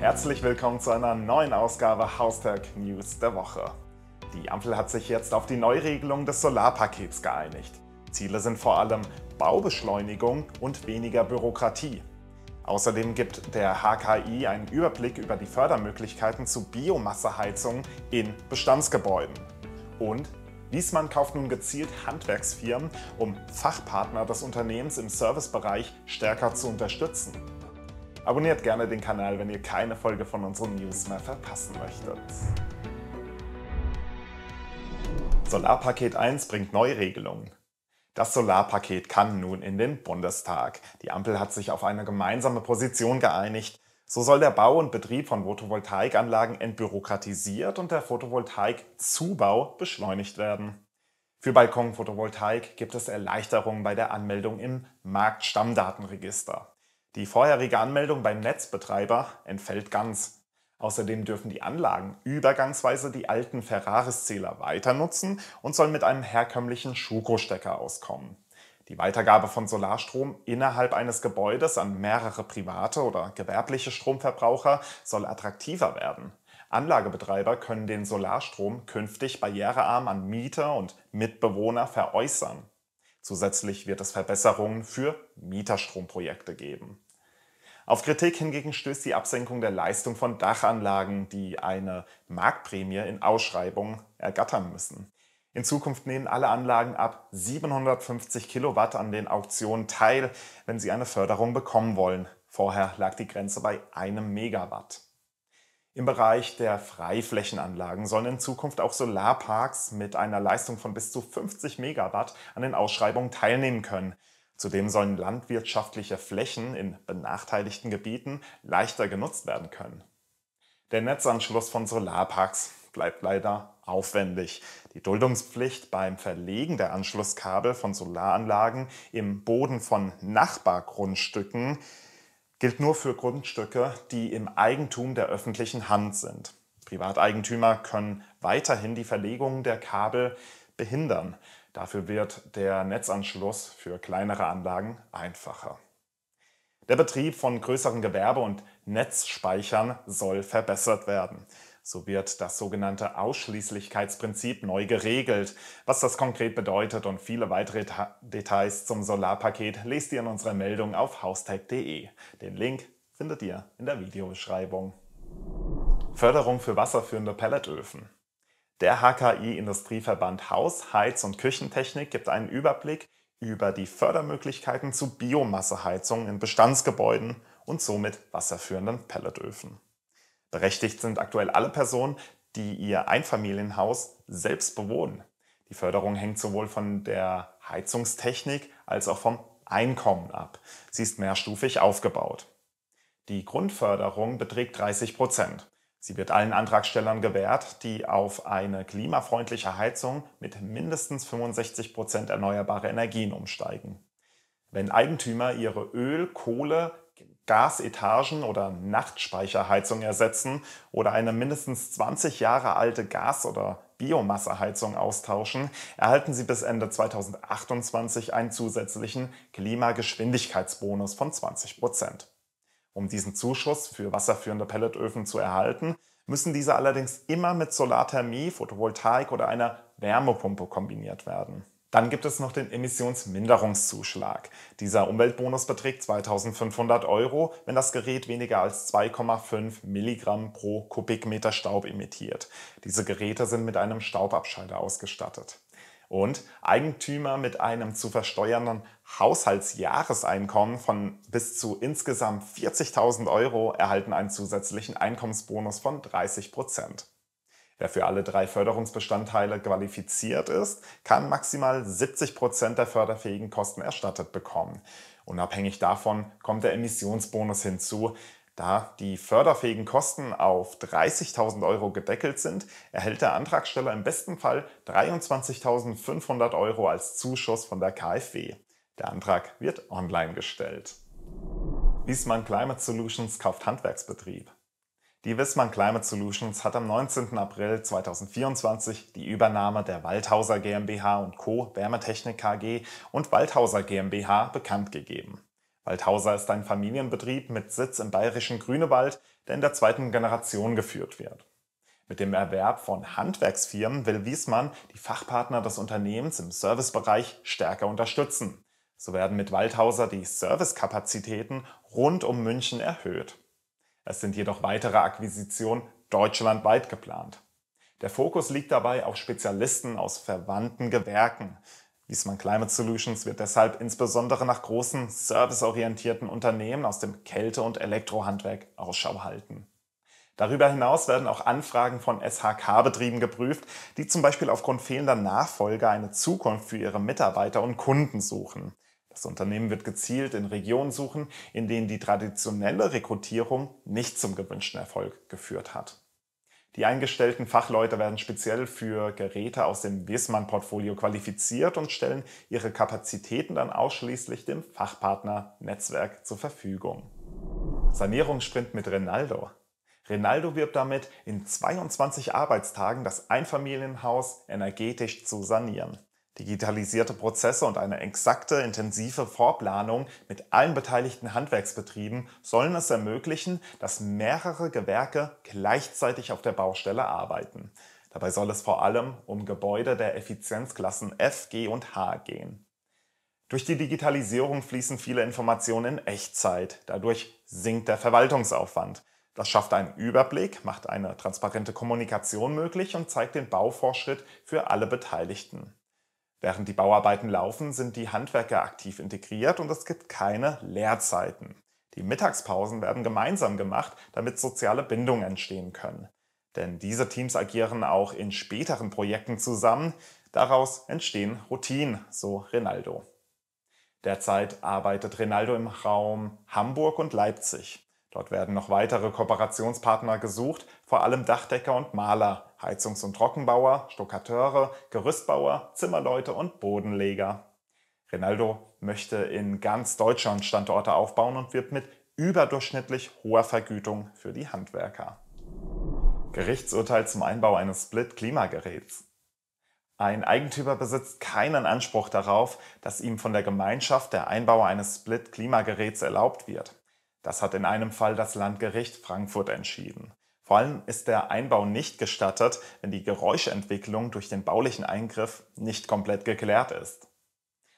Herzlich willkommen zu einer neuen Ausgabe Haustag News der Woche. Die Ampel hat sich jetzt auf die Neuregelung des Solarpakets geeinigt. Ziele sind vor allem Baubeschleunigung und weniger Bürokratie. Außerdem gibt der HKI einen Überblick über die Fördermöglichkeiten zu Biomasseheizungen in Bestandsgebäuden. Und Wiesmann kauft nun gezielt Handwerksfirmen, um Fachpartner des Unternehmens im Servicebereich stärker zu unterstützen. Abonniert gerne den Kanal, wenn ihr keine Folge von unseren News mehr verpassen möchtet. Solarpaket 1 bringt Neuregelungen. Das Solarpaket kann nun in den Bundestag. Die Ampel hat sich auf eine gemeinsame Position geeinigt. So soll der Bau und Betrieb von Photovoltaikanlagen entbürokratisiert und der Photovoltaikzubau beschleunigt werden. Für Balkonphotovoltaik gibt es Erleichterungen bei der Anmeldung im Marktstammdatenregister. Die vorherige Anmeldung beim Netzbetreiber entfällt ganz. Außerdem dürfen die Anlagen übergangsweise die alten Ferraris-Zähler weiter nutzen und sollen mit einem herkömmlichen Schuko-Stecker auskommen. Die Weitergabe von Solarstrom innerhalb eines Gebäudes an mehrere private oder gewerbliche Stromverbraucher soll attraktiver werden. Anlagebetreiber können den Solarstrom künftig barrierearm an Mieter und Mitbewohner veräußern. Zusätzlich wird es Verbesserungen für Mieterstromprojekte geben. Auf Kritik hingegen stößt die Absenkung der Leistung von Dachanlagen, die eine Marktprämie in Ausschreibungen ergattern müssen. In Zukunft nehmen alle Anlagen ab 750 Kilowatt an den Auktionen teil, wenn sie eine Förderung bekommen wollen. Vorher lag die Grenze bei einem Megawatt. Im Bereich der Freiflächenanlagen sollen in Zukunft auch Solarparks mit einer Leistung von bis zu 50 Megawatt an den Ausschreibungen teilnehmen können. Zudem sollen landwirtschaftliche Flächen in benachteiligten Gebieten leichter genutzt werden können. Der Netzanschluss von Solarparks bleibt leider aufwendig. Die Duldungspflicht beim Verlegen der Anschlusskabel von Solaranlagen im Boden von Nachbargrundstücken gilt nur für Grundstücke, die im Eigentum der öffentlichen Hand sind. Privateigentümer können weiterhin die Verlegung der Kabel behindern. Dafür wird der Netzanschluss für kleinere Anlagen einfacher. Der Betrieb von größeren Gewerbe- und Netzspeichern soll verbessert werden. So wird das sogenannte Ausschließlichkeitsprinzip neu geregelt. Was das konkret bedeutet und viele weitere Details zum Solarpaket lest ihr in unserer Meldung auf haustech.de. Den Link findet ihr in der Videobeschreibung. Förderung für wasserführende Pelletöfen. Der HKI Industrieverband Haus, Heiz- und Küchentechnik gibt einen Überblick über die Fördermöglichkeiten zu Biomasseheizungen in Bestandsgebäuden und somit wasserführenden Pelletöfen. Berechtigt sind aktuell alle Personen, die ihr Einfamilienhaus selbst bewohnen. Die Förderung hängt sowohl von der Heizungstechnik als auch vom Einkommen ab. Sie ist mehrstufig aufgebaut. Die Grundförderung beträgt 30 Prozent. Sie wird allen Antragstellern gewährt, die auf eine klimafreundliche Heizung mit mindestens 65 Prozent erneuerbare Energien umsteigen. Wenn Eigentümer ihre Öl-, Kohle-, Gasetagen- oder Nachtspeicherheizung ersetzen oder eine mindestens 20 Jahre alte Gas- oder Biomasseheizung austauschen, erhalten sie bis Ende 2028 einen zusätzlichen Klimageschwindigkeitsbonus von 20 Prozent. Um diesen Zuschuss für wasserführende Pelletöfen zu erhalten, müssen diese allerdings immer mit Solarthermie, Photovoltaik oder einer Wärmepumpe kombiniert werden. Dann gibt es noch den Emissionsminderungszuschlag. Dieser Umweltbonus beträgt 2500 Euro, wenn das Gerät weniger als 2,5 Milligramm pro Kubikmeter Staub emittiert. Diese Geräte sind mit einem Staubabschalter ausgestattet und Eigentümer mit einem zu versteuernden Haushaltsjahreseinkommen von bis zu insgesamt 40.000 Euro erhalten einen zusätzlichen Einkommensbonus von 30 Prozent. Wer für alle drei Förderungsbestandteile qualifiziert ist, kann maximal 70 Prozent der förderfähigen Kosten erstattet bekommen. Unabhängig davon kommt der Emissionsbonus hinzu, da die förderfähigen Kosten auf 30.000 Euro gedeckelt sind, erhält der Antragsteller im besten Fall 23.500 Euro als Zuschuss von der KfW. Der Antrag wird online gestellt. Wiesmann Climate Solutions kauft Handwerksbetrieb. Die Wismann Climate Solutions hat am 19. April 2024 die Übernahme der Waldhauser GmbH Co. Wärmetechnik KG und Waldhauser GmbH bekannt gegeben. Waldhauser ist ein Familienbetrieb mit Sitz im bayerischen Grünewald, der in der zweiten Generation geführt wird. Mit dem Erwerb von Handwerksfirmen will Wiesmann die Fachpartner des Unternehmens im Servicebereich stärker unterstützen. So werden mit Waldhauser die Servicekapazitäten rund um München erhöht. Es sind jedoch weitere Akquisitionen deutschlandweit geplant. Der Fokus liegt dabei auf Spezialisten aus verwandten Gewerken. Wiesmann Climate Solutions wird deshalb insbesondere nach großen serviceorientierten Unternehmen aus dem Kälte- und Elektrohandwerk Ausschau halten. Darüber hinaus werden auch Anfragen von SHK-Betrieben geprüft, die zum Beispiel aufgrund fehlender Nachfolger eine Zukunft für ihre Mitarbeiter und Kunden suchen. Das Unternehmen wird gezielt in Regionen suchen, in denen die traditionelle Rekrutierung nicht zum gewünschten Erfolg geführt hat. Die eingestellten Fachleute werden speziell für Geräte aus dem wismann portfolio qualifiziert und stellen ihre Kapazitäten dann ausschließlich dem Fachpartner-Netzwerk zur Verfügung. Sanierungssprint mit Renaldo. Renaldo wirbt damit, in 22 Arbeitstagen das Einfamilienhaus energetisch zu sanieren. Digitalisierte Prozesse und eine exakte, intensive Vorplanung mit allen beteiligten Handwerksbetrieben sollen es ermöglichen, dass mehrere Gewerke gleichzeitig auf der Baustelle arbeiten. Dabei soll es vor allem um Gebäude der Effizienzklassen F, G und H gehen. Durch die Digitalisierung fließen viele Informationen in Echtzeit. Dadurch sinkt der Verwaltungsaufwand. Das schafft einen Überblick, macht eine transparente Kommunikation möglich und zeigt den Baufortschritt für alle Beteiligten. Während die Bauarbeiten laufen, sind die Handwerker aktiv integriert und es gibt keine Leerzeiten. Die Mittagspausen werden gemeinsam gemacht, damit soziale Bindungen entstehen können. Denn diese Teams agieren auch in späteren Projekten zusammen. Daraus entstehen Routinen, so Rinaldo. Derzeit arbeitet Rinaldo im Raum Hamburg und Leipzig. Dort werden noch weitere Kooperationspartner gesucht, vor allem Dachdecker und Maler, Heizungs- und Trockenbauer, Stuckateure, Gerüstbauer, Zimmerleute und Bodenleger. Rinaldo möchte in ganz Deutschland Standorte aufbauen und wirbt mit überdurchschnittlich hoher Vergütung für die Handwerker. Gerichtsurteil zum Einbau eines Split-Klimageräts. Ein Eigentümer besitzt keinen Anspruch darauf, dass ihm von der Gemeinschaft der Einbau eines Split-Klimageräts erlaubt wird. Das hat in einem Fall das Landgericht Frankfurt entschieden. Vor allem ist der Einbau nicht gestattet, wenn die Geräuschentwicklung durch den baulichen Eingriff nicht komplett geklärt ist.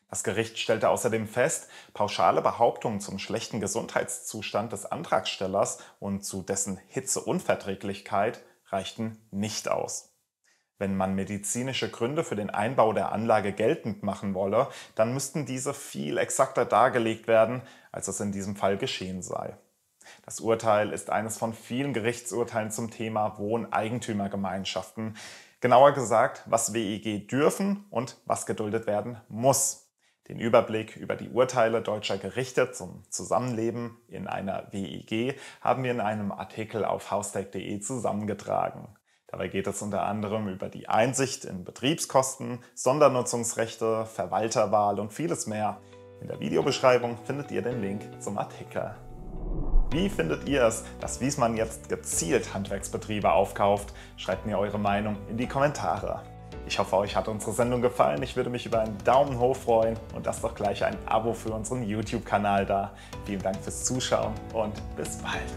Das Gericht stellte außerdem fest, pauschale Behauptungen zum schlechten Gesundheitszustand des Antragstellers und zu dessen Hitzeunverträglichkeit reichten nicht aus. Wenn man medizinische Gründe für den Einbau der Anlage geltend machen wolle, dann müssten diese viel exakter dargelegt werden, als es in diesem Fall geschehen sei. Das Urteil ist eines von vielen Gerichtsurteilen zum Thema Wohneigentümergemeinschaften. Genauer gesagt, was WEG dürfen und was geduldet werden muss. Den Überblick über die Urteile deutscher Gerichte zum Zusammenleben in einer WEG haben wir in einem Artikel auf haustech.de zusammengetragen. Dabei geht es unter anderem über die Einsicht in Betriebskosten, Sondernutzungsrechte, Verwalterwahl und vieles mehr. In der Videobeschreibung findet ihr den Link zum Artikel. Wie findet ihr es, dass Wiesmann jetzt gezielt Handwerksbetriebe aufkauft? Schreibt mir eure Meinung in die Kommentare. Ich hoffe, euch hat unsere Sendung gefallen. Ich würde mich über einen Daumen hoch freuen und lasst doch gleich ein Abo für unseren YouTube-Kanal da. Vielen Dank fürs Zuschauen und bis bald.